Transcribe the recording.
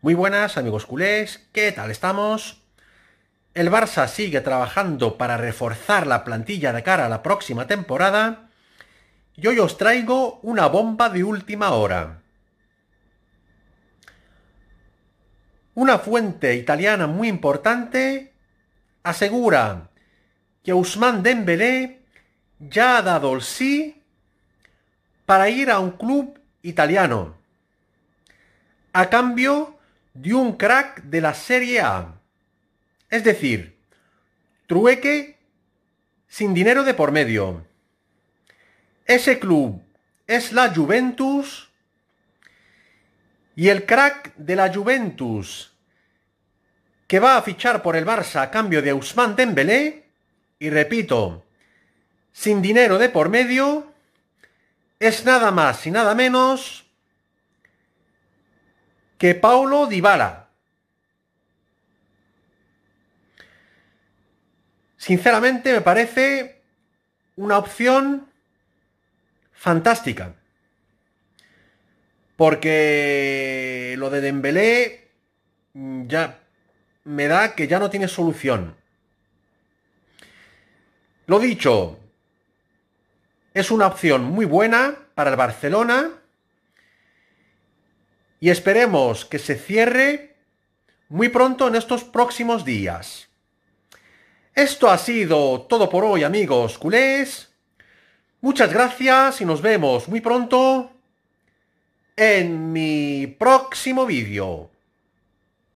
Muy buenas amigos culés, ¿qué tal estamos? El Barça sigue trabajando para reforzar la plantilla de cara a la próxima temporada y hoy os traigo una bomba de última hora. Una fuente italiana muy importante asegura que Usman Dembélé ya ha dado el sí para ir a un club italiano a cambio de un crack de la Serie A. Es decir, trueque sin dinero de por medio. Ese club es la Juventus y el crack de la Juventus que va a fichar por el Barça a cambio de Usman Dembélé y repito, sin dinero de por medio es nada más y nada menos que Paulo Dybala. Sinceramente me parece una opción fantástica. Porque lo de Dembélé ya me da que ya no tiene solución. Lo dicho, es una opción muy buena para el Barcelona y esperemos que se cierre muy pronto en estos próximos días. Esto ha sido todo por hoy amigos culés. Muchas gracias y nos vemos muy pronto en mi próximo vídeo.